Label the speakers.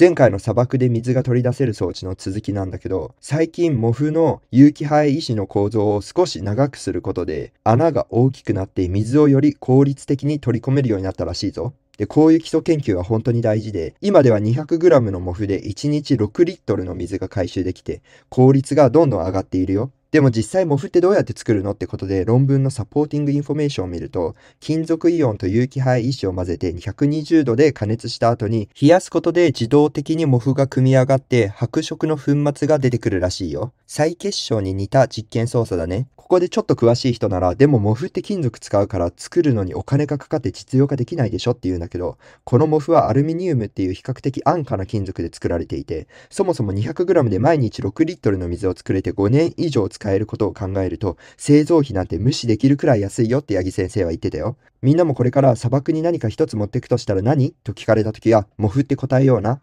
Speaker 1: 前回の砂漠で水が取り出せる装置の続きなんだけど、最近モフの有機廃石の構造を少し長くすることで、穴が大きくなって水をより効率的に取り込めるようになったらしいぞ。で、こういう基礎研究は本当に大事で、今では 200g のモフで1日6リットルの水が回収できて、効率がどんどん上がっているよ。でも実際モフってどうやって作るのってことで論文のサポーティングインフォメーションを見ると、金属イオンと有機廃石を混ぜて120度で加熱した後に冷やすことで自動的にモフが組み上がって白色の粉末が出てくるらしいよ。再結晶に似た実験操作だね。こでちょっと詳しい人なら、でもモフって金属使うから作るのにお金がかかって実用化できないでしょって言うんだけど、このモフはアルミニウムっていう比較的安価な金属で作られていて、そもそも 200g で毎日6リットルの水を作れて5年以上使えることを考えると、製造費なんて無視できるくらい安いよって八木先生は言ってたよ。みんなもこれから砂漠に何か一つ持ってくとしたら何と聞かれた時は、モフって答えような